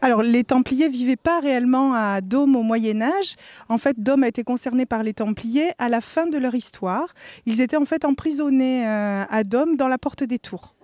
Alors, les Templiers vivaient pas réellement à Dôme au Moyen Âge. En fait, Dôme a été concerné par les Templiers à la fin de leur histoire. Ils étaient en fait emprisonnés euh, à Dôme dans la porte des tours.